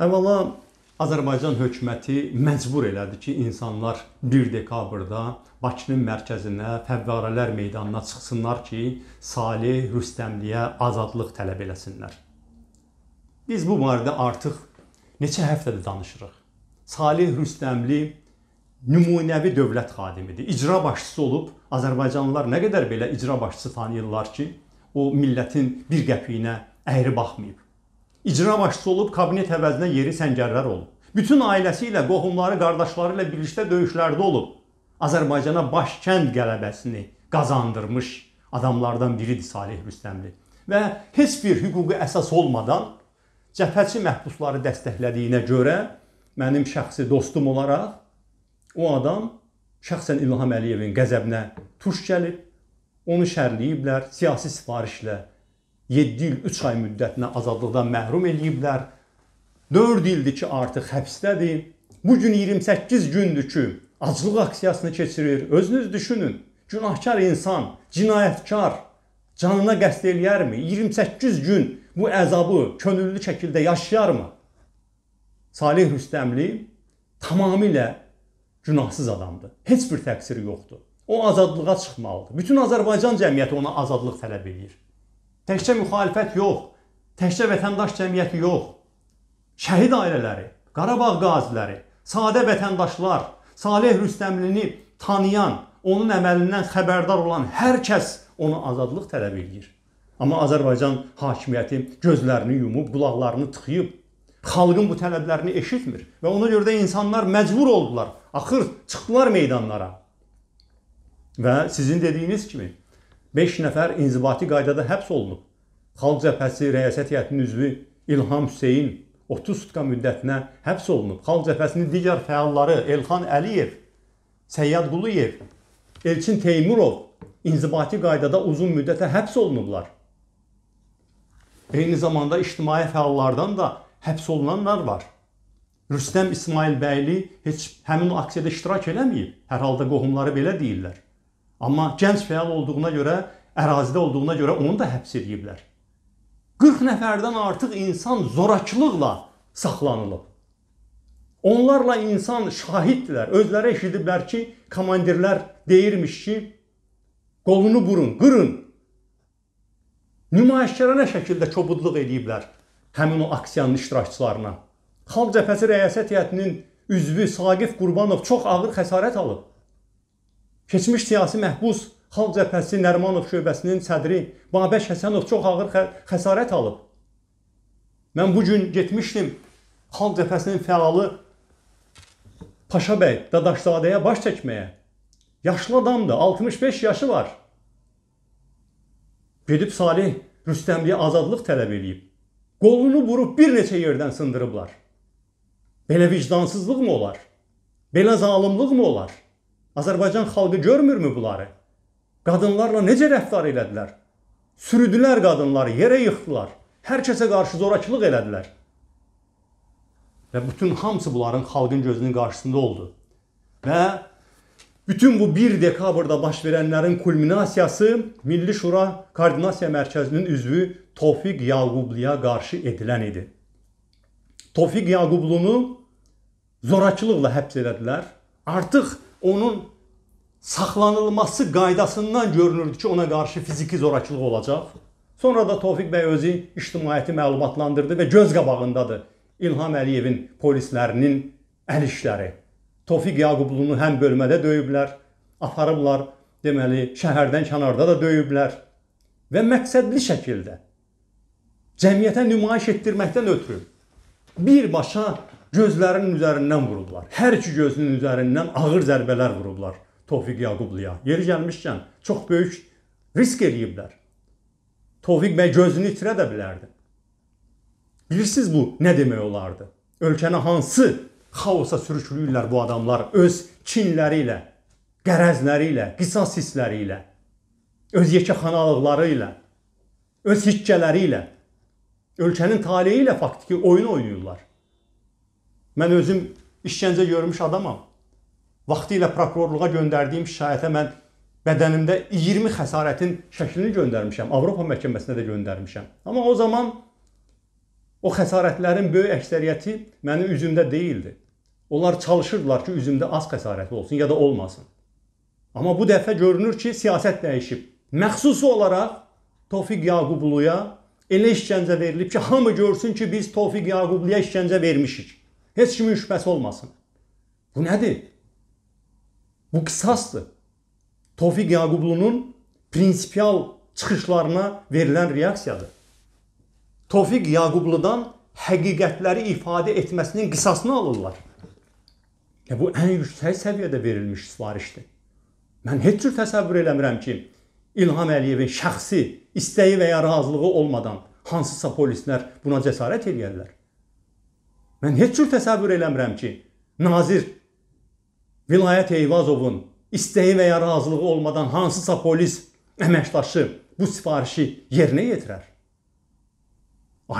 Əvvəla Azərbaycan hökuməti məcbur elədi ki, insanlar 1 dekabrda Bakının mərkəzinə, Fəvvarələr meydanına çıxsınlar ki, Saleh Rüstəmliyə azadlıq tələb eləsinlər. Biz bu barədə artıq neçə həftədir danışırıq. Saleh Rüstəmli nümunəvi dövlət xadimidir. İcra başçısı olub Azərbaycanlılar nə qədər belə icra başçısı tanıyırlar ki, o millətin bir qəpiyinə əyri baxmayıb icra başçısı olub, kabinet əvəzinə yeri səngərlər olub. Bütün ailəsi ilə, qohumları, qardaşları ilə birlikdə döyüşlərdə olub. Azərbaycana başkənd qələbəsini qazandırmış adamlardan biridir Salih Rüstəmli. Və heç bir hüquqi əsas olmadan cəbhəçi məhbusları dəstəklədiyinə görə mənim şəxsi dostum olaraq o adam şəxsən İlham Əliyevin qəzəbinə tuş gəlib, onu şərliyiblər siyasi sifarişlə 7 il 3 ay müddətinə azadlıqdan məhrum eləyiblər. 4 ildir ki, artıq həbsdədir. Bu gün 28 gündür ki, aclıq aksiyasını keçirir. Özünüz düşünün. Günahkar insan, cinayətkar canına qəsd eləyərmi? 28 gün bu əzabı könüllü şəkildə yaşayarmı? Salih Rüstəmli tamamilə günahsız adamdır. Heç bir təqsiri yoxdur. O azadlığa çıxmalıdır. Bütün Azərbaycan cəmiyyəti ona azadlıq tələb edir. Təkcə müxalifət yox, təkcə vətəndaş cəmiyyəti yox. Şəhid ailələri, Qarabağ qaziləri, sadə vətəndaşlar, Saleh Rüstəmlini tanıyan, onun əməlindən xəbərdar olan hər kəs ona azadlıq tələb eləyir. Amma Azərbaycan hakimiyyəti gözlərini yumub, qulaqlarını tıxıyıb, xalqın bu tələblərini eşitmir və ona görə də insanlar məcbur oldular. Axır çıxdılar meydanlara. Və sizin dediyiniz kimi 5 nəfər inzibati qaydada həbs olunub. Xalq Cəbhəsi rəyasət heyətinin üzvü İlham Hüseyn 30 sutka müddətinə həbs olunub. Xalq Cəbhəsinin digər fəalları Elxan Əliyev, Səyyad Quluyev, Elçin Teymurov inzibati qaydada uzun müddətə həbs olunublar. Eyni zamanda ictimai fəallardan da həbs olunanlar var. Rüstəm İsmailbəyli heç həmin o aksiyada iştirak eləməyib. Hər halda qohumları belə deyirlər. Amma gənc fəal olduğuna görə, ərazidə olduğuna görə onu da həbs ediblər. 40 nəfərdən artıq insan zorakılıqla saxlanılıb. Onlarla insan şahiddirlər. Özləri eşidiblər ki, komandirlər deyirmiş ki, qolunu burun, qırın. Nümayişkərənə şəkildə kobudluq ediblər həmin o aksiyanın iştirakçılarına. Xalq Cəbhəsi Rəyasət Heyətinin üzvü Saqif Qurbanov çox ağır xəsarət alıb. Keçmiş siyasi məhbus Xalq Cəbhəsi Nərimanov şöbəsinin sədri Babək Həsənov çox ağır xəsarət alıb. Mən bu gün getmişdim Xalq Cəbhəsinin fəalı Paşa bəy Dadaşzadəyə baş çəkməyə. Yaşlı adamdır, 65 yaşı var. Gedib Salih Rüstəmliyə azadlıq tələb eləyib. Qolunu vurub bir neçə yerdən sındırıblar. Belə vicdansızlıq mı olar? Belə zalımlıq mı olar? Azərbaycan xalqı görmürmü bunları? Qadınlarla necə rəftar elədilər? Sürüdülər qadınları, yerə yıxdılar. Hər kəsə qarşı zorakılıq elədilər. Və bütün hamısı bunların xalqın gözünün qarşısında oldu. Və bütün bu 1 dekabrda baş verənlərin kulminasiyası Milli Şura Koordinasiya Mərkəzinin üzvü Tofiq Yaqubluya qarşı edilən idi. Tofiq Yaqublunu zorakılıqla həbs elədilər. Artıq onun saxlanılması qaydasından görünürdü ki, ona qarşı fiziki zorakılıq olacaq. Sonra da Tofiq bəy özü ictimaiyyəti məlumatlandırdı və göz qabağındadır İlham Əliyevin polislərinin əl işləri. Tofiq Yaqublunu həm bölmədə döyüblər, aparıblar, deməli, şəhərdən kənarda da döyüblər və məqsədli şəkildə cəmiyyətə nümayiş etdirməkdən ötürü birbaşa Gözlərinin üzərindən vurublar. Hər iki gözünün üzərindən ağır zərbələr vurublar Tofiq Yaqubluya. Yeri gəlmişkən çox böyük risk eləyiblər. Tofiq bəy gözünü itirə də bilərdi. Bilirsiniz bu nə demək olardı? Ölkəni hansı xaosa sürükləyirlər bu adamlar öz kinləri ilə, qərəzləri ilə, qisas hissləri ilə, öz yekəxanalıqları ilə, öz hikkələri ilə, ölkənin taleyi ilə faktiki oyun oynayırlar. Mən özüm işgəncə görmüş adamam. Vaxtı ilə prokurorluğa göndərdiyim şikayətə mən bədənimdə 20 xəsarətin şəklini göndərmişəm. Avropa məhkəməsinə də göndərmişəm. Amma o zaman o xəsarətlərin böyük əksəriyyəti mənim üzümdə deyildi. Onlar çalışırdılar ki, üzümdə az xəsarət olsun ya da olmasın. Amma bu dəfə görünür ki, siyasət dəyişib. Məxsus olaraq Tofiq Yaqubluya elə işgəncə verilib ki, hamı görsün ki, biz Tofiq Yaqubluya işgəncə vermişik. Heç kimin şübhəsi olmasın. Bu nədir? Bu qisasdır. Tofiq Yaqublunun prinsipial çıxışlarına verilən reaksiyadır. Tofiq Yaqubludan həqiqətləri ifadə etməsinin qisasını alırlar. Ya e, bu ən yüksək səviyyədə verilmiş sifarişdir. Mən heç cür təsəvvür eləmirəm ki, İlham Əliyevin şəxsi istəyi və ya razılığı olmadan hansısa polislər buna cəsarət eləyərlər. Mən heç cür təsəvvür eləmirəm ki, nazir vilayət Eyvazovun istəyi və ya razılığı olmadan hansısa polis əməkdaşı bu sifarişi yerinə yetirər.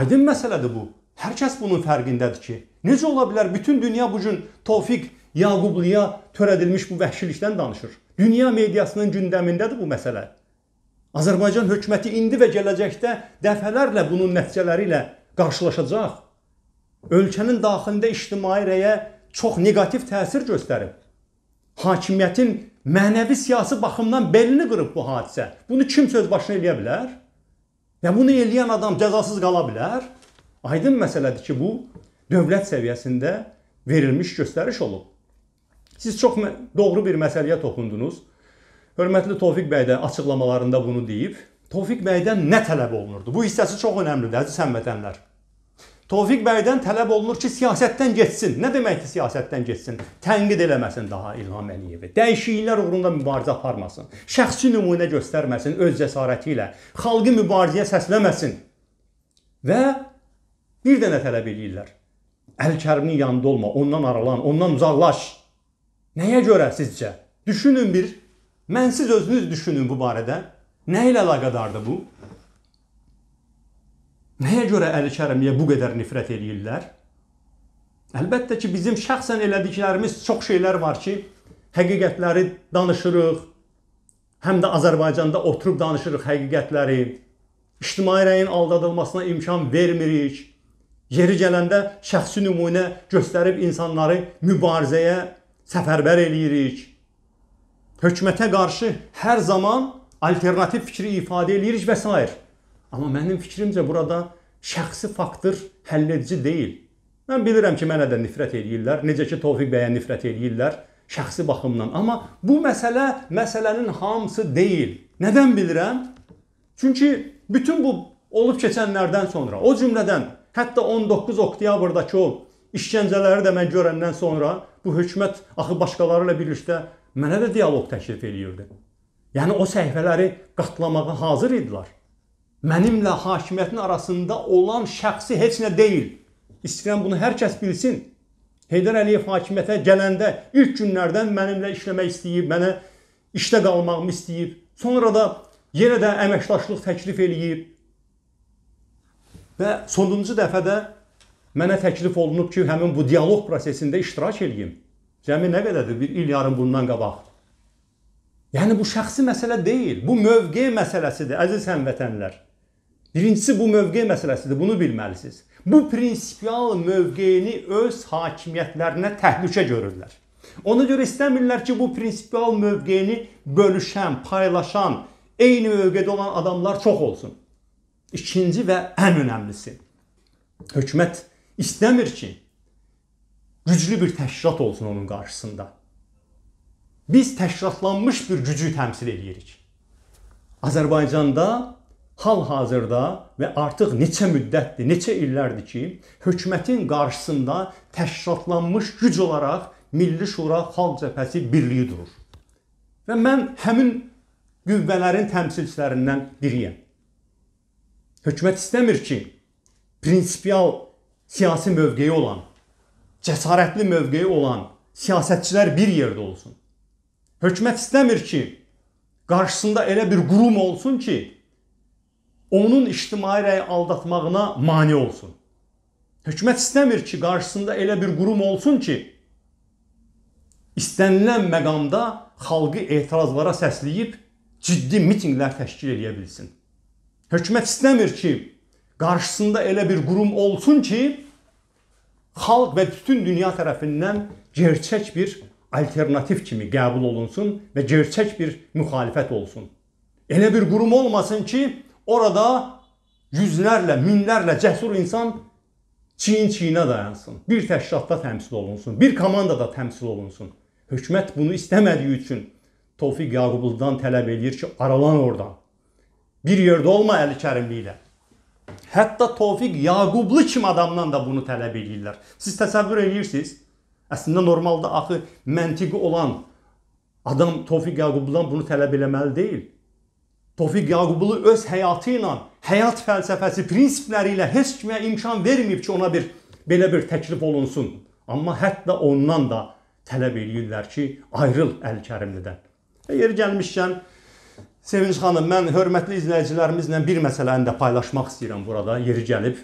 Aydın məsələdir bu. Hər kəs bunun fərqindədir ki, necə ola bilər bütün dünya bu gün Tofiq Yaqubluya törədilmiş bu vəhşilikdən danışır. Dünya mediasının gündəmindədir bu məsələ. Azərbaycan hökuməti indi və gələcəkdə dəfələrlə bunun nəticələri ilə qarşılaşacaq ölkənin daxilində ictimai rəyə çox neqativ təsir göstərib. Hakimiyyətin mənəvi siyasi baxımdan belini qırıb bu hadisə. Bunu kim söz başına eləyə bilər? Və bunu eləyən adam cəzasız qala bilər? Aydın məsələdir ki, bu dövlət səviyyəsində verilmiş göstəriş olub. Siz çox doğru bir məsələyə toxundunuz. Hörmətli Tofiq bəy də açıqlamalarında bunu deyib. Tofiq bəydən nə tələb olunurdu? Bu hissəsi çox önəmlidir, əziz həmvətənlər. Tofiq bəydən tələb olunur ki, siyasətdən getsin. Nə deməkdir siyasətdən getsin? Tənqid eləməsin daha İlham Əliyevi. Dəyişikliklər uğrunda mübarizə aparmasın. Şəxsi nümunə göstərməsin öz cəsarəti ilə. Xalqı mübarizəyə səsləməsin. Və bir dənə tələb eləyirlər. Əl-Kərimin yanında olma, ondan aralan, ondan uzaqlaş. Nəyə görə sizcə? Düşünün bir. Mənsiz özünüz düşünün bu barədə. Nə ilə əlaqədardır bu? Nəyə görə Əli Kərimiyə bu qədər nifrət eləyirlər? Əlbəttə ki, bizim şəxsən elədiklərimiz çox şeylər var ki, həqiqətləri danışırıq. Həm də Azərbaycanda oturub danışırıq həqiqətləri. İctimai rəyin aldadılmasına imkan vermirik. Yeri gələndə şəxsi nümunə göstərib insanları mübarizəyə səfərbər eləyirik. Hökumətə qarşı hər zaman alternativ fikri ifadə eləyirik və s. Amma mənim fikrimcə burada şəxsi faktor həll edici deyil. Mən bilirəm ki, mənə də nifrət eləyirlər, necə ki Tofiq bəyə nifrət eləyirlər şəxsi baxımdan. Amma bu məsələ məsələnin hamısı deyil. Nədən bilirəm? Çünki bütün bu olub keçənlərdən sonra, o cümlədən hətta 19 oktyabrdakı o işgəncələri də mən görəndən sonra bu hökumət axı başqaları ilə birlikdə mənə də dialoq təklif eləyirdi. Yəni o səhifələri qatlamağa hazır idilər mənimlə hakimiyyətin arasında olan şəxsi heç nə deyil. İstəyirəm bunu hər kəs bilsin. Heydər Əliyev hakimiyyətə gələndə ilk günlərdən mənimlə işləmək istəyib, mənə işdə qalmağımı istəyib. Sonra da yenə də əməkdaşlıq təklif eləyib. Və sonuncu dəfədə mənə təklif olunub ki, həmin bu dialoq prosesində iştirak eləyim. Cəmi nə qədərdir? Bir il yarım bundan qabaq. Yəni bu şəxsi məsələ deyil, bu mövqe məsələsidir, əziz həmvətənlər. Birincisi bu mövqe məsələsidir, bunu bilməlisiniz. Bu prinsipial mövqeyini öz hakimiyyətlərinə təhlükə görürlər. Ona görə istəmirlər ki, bu prinsipial mövqeyini bölüşən, paylaşan, eyni mövqedə olan adamlar çox olsun. İkinci və ən önəmlisi. Hökumət istəmir ki, güclü bir təşkilat olsun onun qarşısında. Biz təşkilatlanmış bir gücü təmsil edirik. Azərbaycanda hal-hazırda və artıq neçə müddətdir, neçə illərdir ki, hökumətin qarşısında təşkilatlanmış güc olaraq Milli Şura Xalq Cəbhəsi birliyi durur. Və mən həmin qüvvələrin təmsilçilərindən biriyəm. Hökumət istəmir ki, prinsipial siyasi mövqeyi olan, cəsarətli mövqeyi olan siyasətçilər bir yerdə olsun. Hökumət istəmir ki, qarşısında elə bir qurum olsun ki, onun ictimai rəyi aldatmağına mane olsun. Hökumət istəmir ki, qarşısında elə bir qurum olsun ki, istənilən məqamda xalqı etirazlara səsləyib ciddi mitinqlər təşkil edə bilsin. Hökumət istəmir ki, qarşısında elə bir qurum olsun ki, xalq və bütün dünya tərəfindən gerçək bir alternativ kimi qəbul olunsun və gerçək bir müxalifət olsun. Elə bir qurum olmasın ki, Orada yüzlərlə, minlərlə cəsur insan çiyin-çiyinə dayansın. Bir təşkilatda təmsil olunsun, bir komandada təmsil olunsun. Hökumət bunu istəmədiyi üçün Tofiq Yaqubludan tələb eləyir ki, aralan oradan. Bir yerdə olma Əli Kərimli ilə. Hətta Tofiq Yaqublu kimi adamdan da bunu tələb eləyirlər. Siz təsəvvür eləyirsiniz? Əslində normalda axı məntiqi olan adam Tofiq Yaqubludan bunu tələb eləməli deyil. Tofiq Yaqublu öz həyatı ilə, həyat fəlsəfəsi, prinsipləri ilə heç kimə imkan verməyib ki, ona bir belə bir təklif olunsun. Amma hətta ondan da tələb eləyirlər ki, ayrıl Əl-Kərimlidən. Və yeri gəlmişkən Sevinç xanım, mən hörmətli izləyicilərimizlə bir məsələni də paylaşmaq istəyirəm burada, yeri gəlib.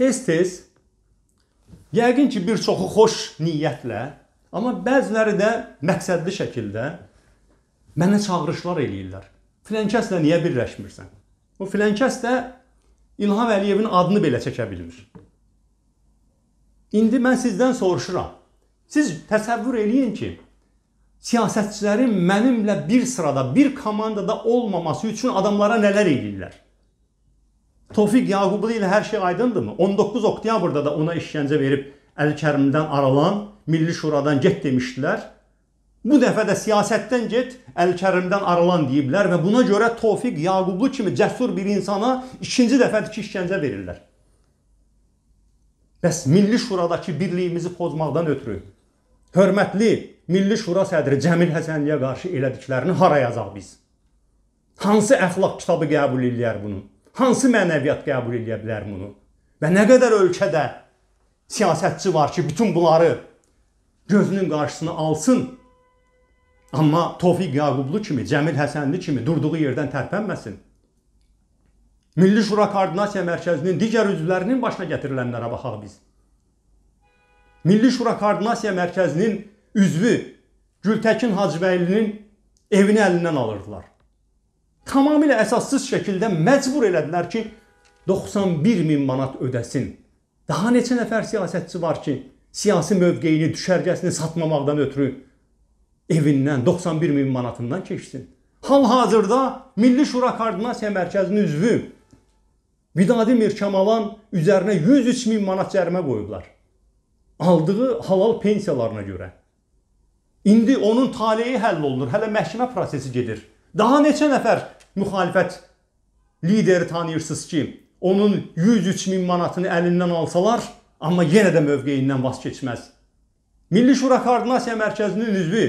Tez-tez yəqin ki, bir çoxu xoş niyyətlə, amma bəziləri də məqsədli şəkildə mənə çağırışlar eləyirlər filənkəslə niyə birləşmirsən? O filənkəs də İlham Əliyevin adını belə çəkə bilmir. İndi mən sizdən soruşuram. Siz təsəvvür eləyin ki, siyasətçilərin mənimlə bir sırada, bir komandada olmaması üçün adamlara nələr edirlər? Tofiq Yaqublu ilə hər şey aydındırmı? 19 oktyabrda da ona işgəncə verib Əli Kərimdən aralan, Milli Şuradan get demişdilər. Bu dəfə də siyasətdən get, Əl-Kərimdən aralan deyiblər və buna görə Tofiq Yaqublu kimi cəsur bir insana ikinci dəfədir ki, işgəncə verirlər. Bəs Milli Şuradakı birliyimizi pozmaqdan ötürü hörmətli Milli Şura sədri Cəmil Həsənliyə qarşı elədiklərini harayacaq biz? Hansı əxlaq kitabı qəbul eləyər bunu? Hansı mənəviyyat qəbul eləyə bilər bunu? Və nə qədər ölkədə siyasətçi var ki, bütün bunları gözünün qarşısına alsın Amma Tofiq Yaqublu kimi, Cəmil Həsənli kimi durduğu yerdən tərpənməsin. Milli Şura Koordinasiya Mərkəzinin digər üzvlərinin başına gətirilənlərə baxaq biz. Milli Şura Koordinasiya Mərkəzinin üzvü Gültəkin Hacıbəylinin evini əlindən alırdılar. Tamamilə əsassız şəkildə məcbur elədilər ki, 91 min manat ödəsin. Daha neçə nəfər siyasətçi var ki, siyasi mövqeyini, düşərgəsini satmamaqdan ötürü evindən 91 min manatından keçsin. Hal-hazırda Milli Şura Koordinasiya Mərkəzinin üzvü Vidadimir Kamalan üzərinə 103 min manat cərimə qoyublar. Aldığı halal pensiyalarına görə. İndi onun taleyi həll olunur. Hələ məhkəmə prosesi gedir. Daha neçə nəfər müxalifət lideri tanıyırsınız ki, onun 103 min manatını əlindən alsalar, amma yenə də mövqeyindən vaz keçməz. Milli Şura Koordinasiya Mərkəzinin üzvü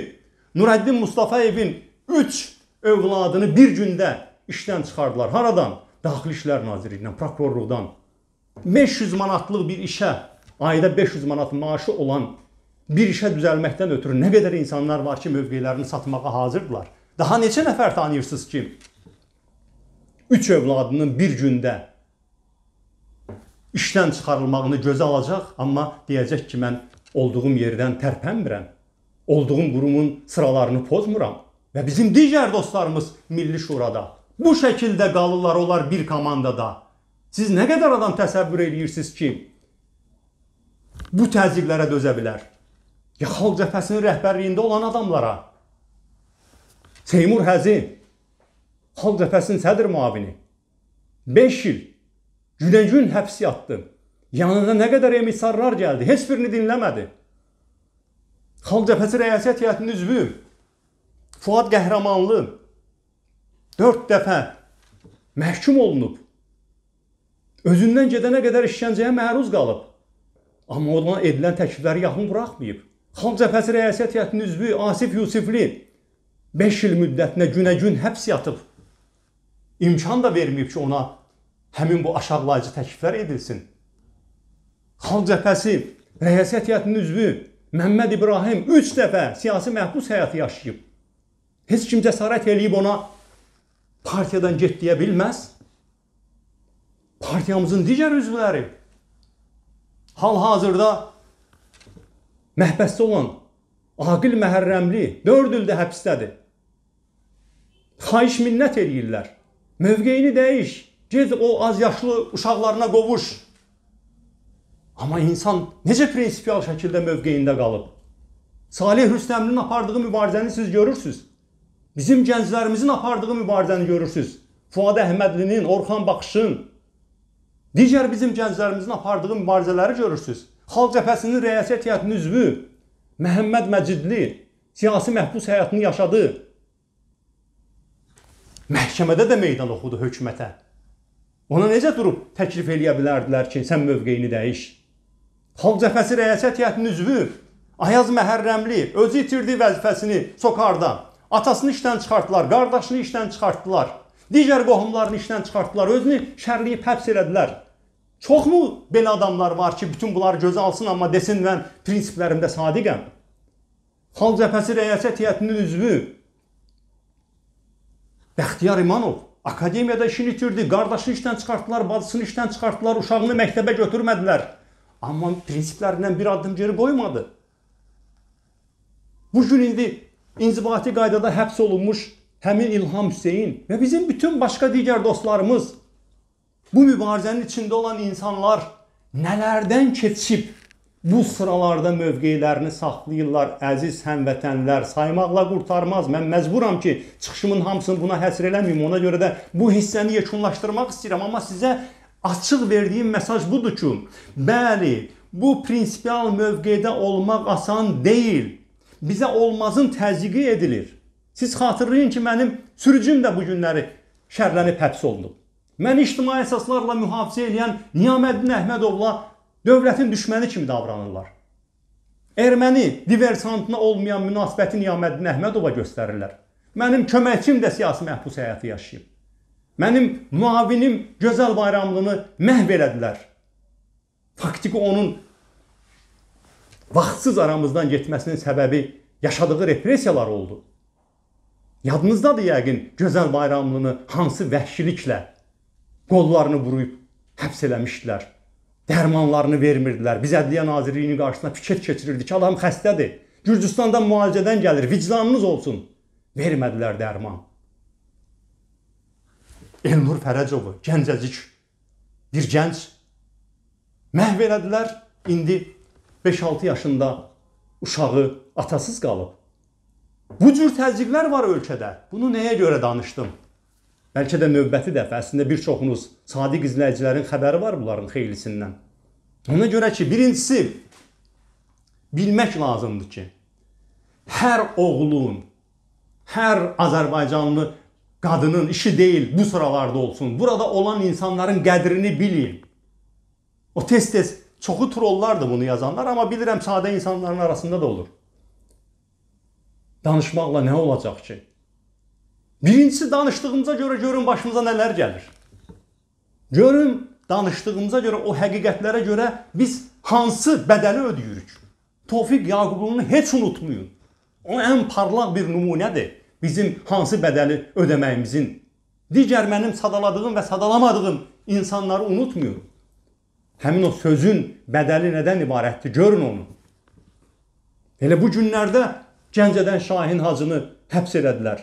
Nurəddin Mustafayevin 3 övladını bir gündə işdən çıxardılar. Haradan? Daxili İşlər Nazirliyindən, prokurorluqdan. 500 manatlıq bir işə, ayda 500 manat maaşı olan bir işə düzəlməkdən ötürü nə qədər insanlar var ki, mövqelərini satmağa hazırdılar. Daha neçə nəfər tanıyırsınız ki, 3 övladının bir gündə işdən çıxarılmağını gözə alacaq, amma deyəcək ki, mən olduğum yerdən tərpənmirəm olduğum qurumun sıralarını pozmuram. Və bizim digər dostlarımız Milli Şurada bu şəkildə qalırlar onlar bir komandada. Siz nə qədər adam təsəvvür edirsiniz ki, bu təzyiqlərə dözə bilər? Ya xalq cəbhəsinin rəhbərliyində olan adamlara. Seymur Həzi xalq cəbhəsinin sədr müavini 5 il günə-gün həbs yatdı. Yanına nə qədər emissarlar gəldi, heç birini dinləmədi. Xalq Cəbhəsi Rəyasiyyət Heyətinin üzvü Fuad Qəhrəmanlı 4 dəfə məhkum olunub. Özündən gedənə qədər işgəncəyə məruz qalıb. Amma ona edilən təklifləri yaxın buraxmayıb. Xalq Cəbhəsi Rəyasiyyət Heyətinin üzvü Asif Yusifli 5 il müddətinə günə-gün həbs yatıb. İmkan da verməyib ki, ona həmin bu aşağılayıcı təkliflər edilsin. Xalq Cəbhəsi Rəyasiyyət Heyətinin üzvü Məmməd İbrahim 3 dəfə siyasi məhbus həyatı yaşayıb. Heç kim cəsarət eləyib ona partiyadan get deyə bilməz. Partiyamızın digər üzvləri hal-hazırda məhbəsdə olan Aqil Məhərrəmli 4 ildə həbsdədir. Xahiş minnət eləyirlər. Mövqeyini dəyiş. Ged o az yaşlı uşaqlarına qovuş. Amma insan necə prinsipial şəkildə mövqeyində qalıb? Salih Rüstəmlinin apardığı mübarizəni siz görürsüz. Bizim gənclərimizin apardığı mübarizəni görürsüz. Fuad Əhmədlinin, Orxan Baxışın, digər bizim gənclərimizin apardığı mübarizələri görürsüz. Xalq cəbhəsinin rəyasət heyətinin üzvü Məhəmməd Məcidli siyasi məhbus həyatını yaşadı. Məhkəmədə də meydan oxudu hökumətə. Ona necə durub təklif eləyə bilərdilər ki, sən mövqeyini dəyiş? Xalq cəbhəsi rəyasət heyətinin üzvü Ayaz Məhərrəmli özü itirdi vəzifəsini sokarda. Atasını işdən çıxartdılar, qardaşını işdən çıxartdılar. Digər qohumlarını işdən çıxartdılar, özünü şərliyib həbs elədilər. Çoxmu belə adamlar var ki, bütün bunları gözə alsın, amma desin mən prinsiplərimdə sadiqəm. Xalq cəbhəsi rəyasət heyətinin üzvü Bəxtiyar İmanov akademiyada işini itirdi, qardaşını işdən çıxartdılar, bacısını işdən çıxartdılar, uşağını məktəbə götürmədilər. Amma prinsiplərindən bir addım geri qoymadı. Bu gün indi inzibati qaydada həbs olunmuş həmin İlham Hüseyin və bizim bütün başqa digər dostlarımız bu mübarizənin içində olan insanlar nələrdən keçib bu sıralarda mövqeylərini saxlayırlar. Əziz həmvətənlər, saymaqla qurtarmaz. Mən məcburam ki, çıxışımın hamısını buna həsr eləməyim. Ona görə də bu hissəni yekunlaşdırmaq istəyirəm, amma sizə açıq verdiyim mesaj budur ki, bəli, bu prinsipial mövqedə olmaq asan deyil. Bizə olmazın təzyiqi edilir. Siz xatırlayın ki, mənim sürücüm də bu günləri şərlənib həbs olunub. Mən ictimai əsaslarla mühafizə edən Niyaməddin Əhmədovla dövlətin düşməni kimi davranırlar. Erməni diversantına olmayan münasibəti Niyaməddin Əhmədova göstərirlər. Mənim köməkçim də siyasi məhbus həyatı yaşayıb. Mənim muavinim Gözəl Bayramlını məhv elədilər. Faktiki onun vaxtsız aramızdan getməsinin səbəbi yaşadığı repressiyalar oldu. Yadınızdadır yəqin Gözəl Bayramlını hansı vəhşiliklə qollarını vuruyub həbs eləmişdilər. Dərmanlarını vermirdilər. Biz Ədliyyə Nazirliyinin qarşısına piket keçirirdik. Adam xəstədir. Gürcüstandan müalicədən gəlir. Vicdanınız olsun. Vermədilər dərman. Elnur Fərəcovu, gəncəcik bir gənc məhv elədilər. İndi 5-6 yaşında uşağı atasız qalıb. Bu cür təzyiqlər var ölkədə. Bunu nəyə görə danışdım? Bəlkə də növbəti dəfə əslində bir çoxunuz sadiq izləyicilərin xəbəri var bunların xeylisindən. Ona görə ki, birincisi bilmək lazımdır ki, hər oğlun, hər Azərbaycanlı Qadının işi deyil bu sıralarda olsun. Burada olan insanların qədrini bilin. O tez-tez çoxu trollardır bunu yazanlar, amma bilirəm sadə insanların arasında da olur. Danışmaqla nə olacaq ki? Birincisi danışdığımıza görə görün başımıza nələr gəlir. Görün danışdığımıza görə o həqiqətlərə görə biz hansı bədəli ödəyirik? Tofiq Yaqubovunu heç unutmayın. O ən parlaq bir nümunədir bizim hansı bədəli ödəməyimizin. Digər mənim sadaladığım və sadalamadığım insanları unutmuyorum. Həmin o sözün bədəli nədən ibarətdir? Görün onu. Elə bu günlərdə Gəncədən Şahin Hacını həbs elədilər.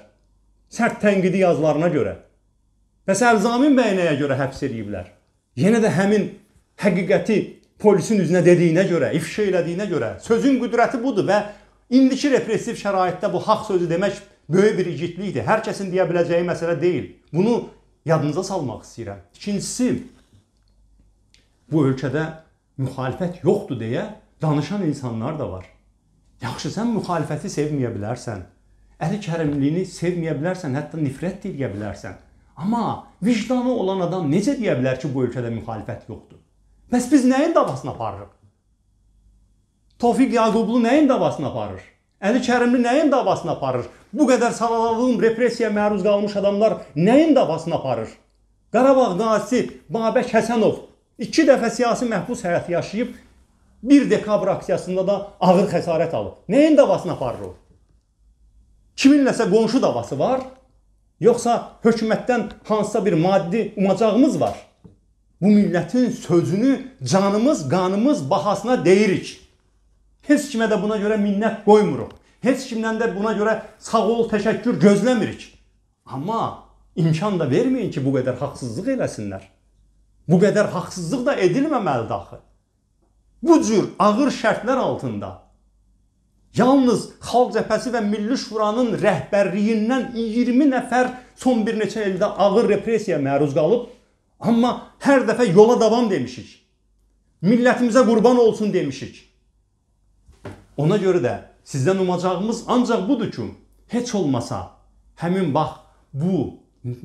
Sərt tənqidi yazılarına görə. Bəs Əlzamin bəy nəyə görə həbs eləyiblər? Yenə də həmin həqiqəti polisin üzünə dediyinə görə, ifşa elədiyinə görə. Sözün qüdrəti budur və indiki repressiv şəraitdə bu haqq sözü demək böyük bir igidlikdir. Hər kəsin deyə biləcəyi məsələ deyil. Bunu yadınıza salmaq istəyirəm. İkincisi, bu ölkədə müxalifət yoxdur deyə danışan insanlar da var. Yaxşı, sən müxalifəti sevməyə bilərsən. Əli kərimliyini sevməyə bilərsən, hətta nifrət də edə bilərsən. Amma vicdanı olan adam necə deyə bilər ki, bu ölkədə müxalifət yoxdur? Bəs biz nəyin davasını aparırıq? Tofiq Yaqublu nəyin davasını aparır? Əli Kərimli nəyin davasını aparır? Bu qədər salalalığın repressiyaya məruz qalmış adamlar nəyin davasını aparır? Qarabağ nazisi Babək Həsənov 2 dəfə siyasi məhbus həyatı yaşayıb 1 dekabr aksiyasında da ağır xəsarət alıb. Nəyin davasını aparır o? Kiminləsə qonşu davası var? Yoxsa hökumətdən hansısa bir maddi umacağımız var? Bu millətin sözünü canımız, qanımız bahasına deyirik. Heç kimə də buna görə minnət qoymuruq. Heç kimdən də buna görə sağ ol, təşəkkür gözləmirik. Amma imkan da verməyin ki, bu qədər haqsızlıq eləsinlər. Bu qədər haqsızlıq da edilməməlidir axı. Bu cür ağır şərtlər altında yalnız Xalq Cəbhəsi və Milli Şuranın rəhbərliyindən 20 nəfər son bir neçə ildə ağır repressiyaya məruz qalıb, amma hər dəfə yola davam demişik. Millətimizə qurban olsun demişik. Ona görə də sizdən umacağımız ancaq budur ki, heç olmasa həmin bax bu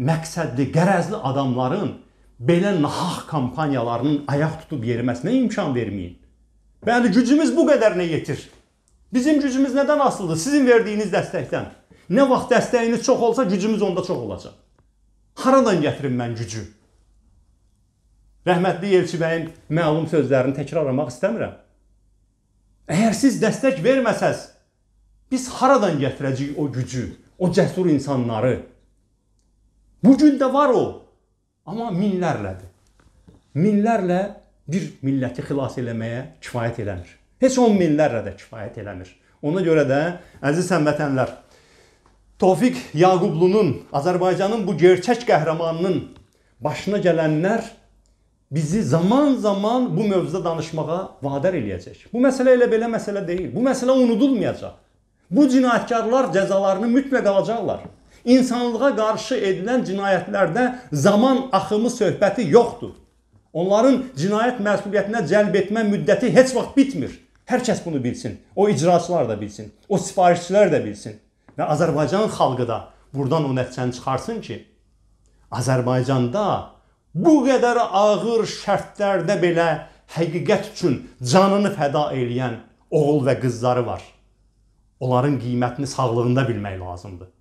məqsədli, qərəzli adamların belə nahaq kampaniyalarının ayaq tutub yeriməsinə imkan verməyin. Bəli, gücümüz bu qədərinə yetir. Bizim gücümüz nədən asılıdır? Sizin verdiyiniz dəstəkdən. Nə vaxt dəstəyiniz çox olsa, gücümüz onda çox olacaq. Haradan gətirim mən gücü? Rəhmətli Elçi bəyin məlum sözlərini təkrarlamaq istəmirəm. Əgər siz dəstək verməsəz, biz haradan gətirəcəyik o gücü, o cəsur insanları? Bu gün də var o, amma minlərlədir. Minlərlə bir milləti xilas eləməyə kifayət eləmir. Heç on minlərlə də kifayət eləmir. Ona görə də əziz həmvətənlər, Tofiq Yaqublunun, Azərbaycanın bu gerçək qəhrəmanının başına gələnlər bizi zaman zaman bu mövzuda danışmağa vadar eləyəcək. Bu məsələ elə belə məsələ deyil. Bu məsələ unudulmayacaq. Bu cinayətkarlar cəzalarını mütləq alacaqlar. İnsanlığa qarşı edilən cinayətlərdə zaman axımı söhbəti yoxdur. Onların cinayət məsuliyyətinə cəlb etmə müddəti heç vaxt bitmir. Hər kəs bunu bilsin. O icraçılar da bilsin. O sifarişçilər də bilsin. Və Azərbaycan xalqı da buradan o nəticəni çıxarsın ki, Azərbaycanda bu qədər ağır şərtlərdə belə həqiqət üçün canını fəda eləyən oğul və qızları var. Onların qiymətini sağlığında bilmək lazımdır.